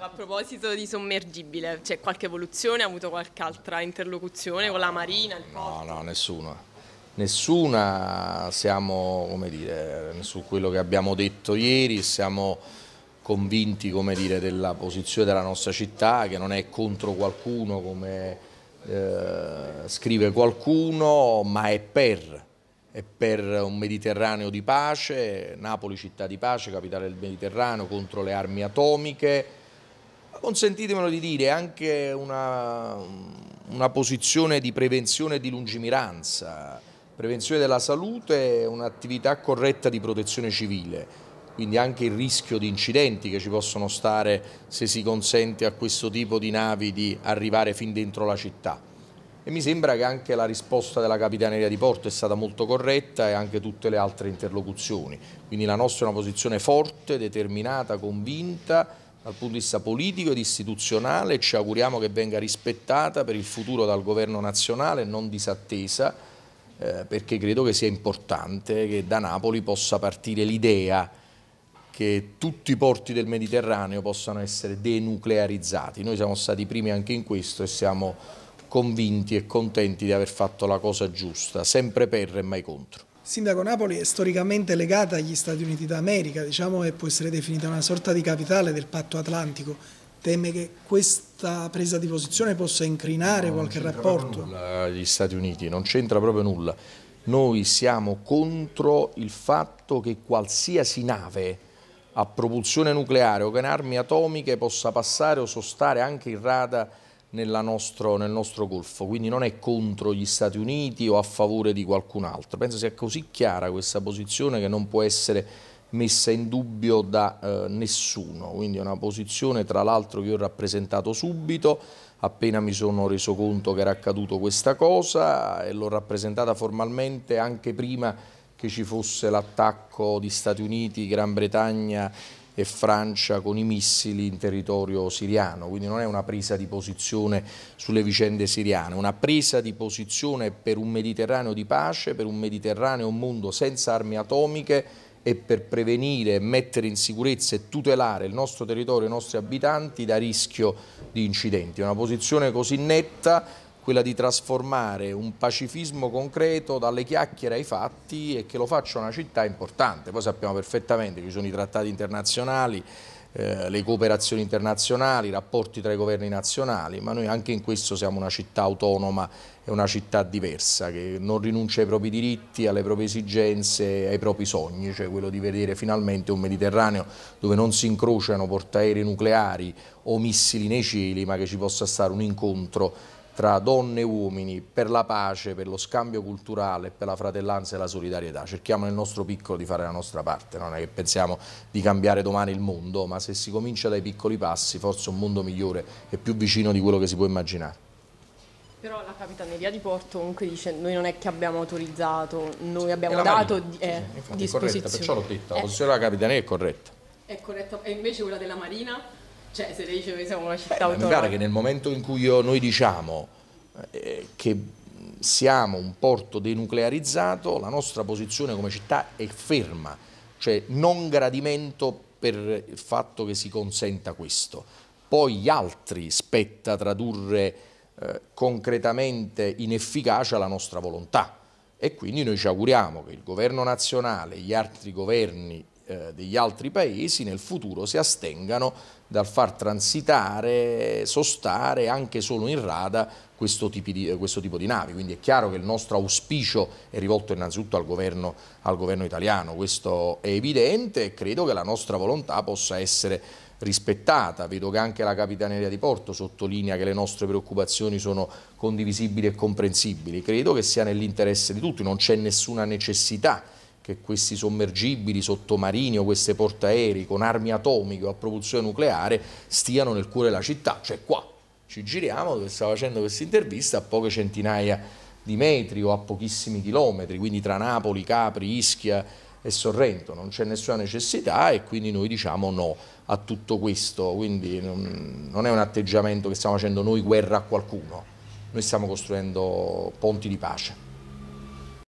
a proposito di sommergibile, c'è qualche evoluzione? Ha avuto qualche altra interlocuzione con la Marina? no, no, nessuna. Nessuna, siamo, come dire, su quello che abbiamo detto ieri, siamo convinti, come dire, della posizione della nostra città, che non è contro qualcuno come eh, scrive qualcuno, ma è per è per un Mediterraneo di pace, Napoli città di pace, capitale del Mediterraneo, contro le armi atomiche, Consentitemelo di dire, anche una, una posizione di prevenzione e di lungimiranza, prevenzione della salute e un'attività corretta di protezione civile quindi anche il rischio di incidenti che ci possono stare se si consente a questo tipo di navi di arrivare fin dentro la città. E mi sembra che anche la risposta della Capitaneria di Porto è stata molto corretta e anche tutte le altre interlocuzioni. Quindi la nostra è una posizione forte, determinata, convinta dal punto di vista politico ed istituzionale, ci auguriamo che venga rispettata per il futuro dal governo nazionale, non disattesa, eh, perché credo che sia importante che da Napoli possa partire l'idea che tutti i porti del Mediterraneo possano essere denuclearizzati. Noi siamo stati i primi anche in questo e siamo convinti e contenti di aver fatto la cosa giusta, sempre per e mai contro. Sindaco, Napoli è storicamente legata agli Stati Uniti d'America, diciamo che può essere definita una sorta di capitale del patto atlantico. Teme che questa presa di posizione possa incrinare no, qualche rapporto? Nulla, gli Stati Uniti, non c'entra proprio nulla. Noi siamo contro il fatto che qualsiasi nave a propulsione nucleare o con armi atomiche possa passare o sostare anche in radar nostro, nel nostro golfo, quindi non è contro gli Stati Uniti o a favore di qualcun altro. Penso sia così chiara questa posizione che non può essere messa in dubbio da eh, nessuno, quindi è una posizione tra l'altro che ho rappresentato subito, appena mi sono reso conto che era accaduto questa cosa e l'ho rappresentata formalmente anche prima che ci fosse l'attacco di Stati Uniti, Gran Bretagna e Francia con i missili in territorio siriano, quindi non è una presa di posizione sulle vicende siriane, una presa di posizione per un Mediterraneo di pace, per un Mediterraneo, un mondo senza armi atomiche e per prevenire, mettere in sicurezza e tutelare il nostro territorio e i nostri abitanti da rischio di incidenti. Una posizione così netta quella di trasformare un pacifismo concreto dalle chiacchiere ai fatti e che lo faccia una città importante. Poi sappiamo perfettamente che ci sono i trattati internazionali, eh, le cooperazioni internazionali, i rapporti tra i governi nazionali, ma noi anche in questo siamo una città autonoma e una città diversa che non rinuncia ai propri diritti, alle proprie esigenze, ai propri sogni, cioè quello di vedere finalmente un Mediterraneo dove non si incrociano portaerei nucleari o missili nei cieli, ma che ci possa stare un incontro tra donne e uomini per la pace, per lo scambio culturale, per la fratellanza e la solidarietà. Cerchiamo nel nostro piccolo di fare la nostra parte, non è che pensiamo di cambiare domani il mondo, ma se si comincia dai piccoli passi forse un mondo migliore è più vicino di quello che si può immaginare. Però la Capitaneria di Porto comunque dice noi non è che abbiamo autorizzato, noi abbiamo dato di, eh, sì, sì, disposizione. Eh, è corretta, perciò l'ho detto, eh. la posizione della Capitaneria è corretta. È corretta, e invece quella della Marina? Cioè, se lei dice che siamo una città Beh, autonoma... Mi pare che nel momento in cui io, noi diciamo eh, che siamo un porto denuclearizzato, la nostra posizione come città è ferma, cioè non gradimento per il fatto che si consenta questo. Poi gli altri spetta tradurre eh, concretamente in efficacia la nostra volontà e quindi noi ci auguriamo che il governo nazionale, gli altri governi eh, degli altri paesi nel futuro si astengano dal far transitare, sostare anche solo in rada questo, di, questo, tipo di navi. Quindi è chiaro che il nostro auspicio è rivolto innanzitutto al governo, al governo italiano, questo è evidente e credo che la nostra volontà possa essere rispettata. Vedo che anche la Capitaneria di Porto sottolinea che le nostre preoccupazioni sono condivisibili e comprensibili. Credo che sia nell'interesse di tutti, non c'è nessuna necessità che questi sommergibili sottomarini o queste portaerei con armi atomiche o a propulsione nucleare stiano nel cuore della città, cioè qua ci giriamo dove sta facendo questa intervista a poche centinaia di metri o a pochissimi chilometri, quindi tra Napoli, Capri, Ischia e Sorrento, non c'è nessuna necessità e quindi noi diciamo no a tutto questo, quindi non è un atteggiamento che stiamo facendo noi guerra a qualcuno, noi stiamo costruendo ponti di pace.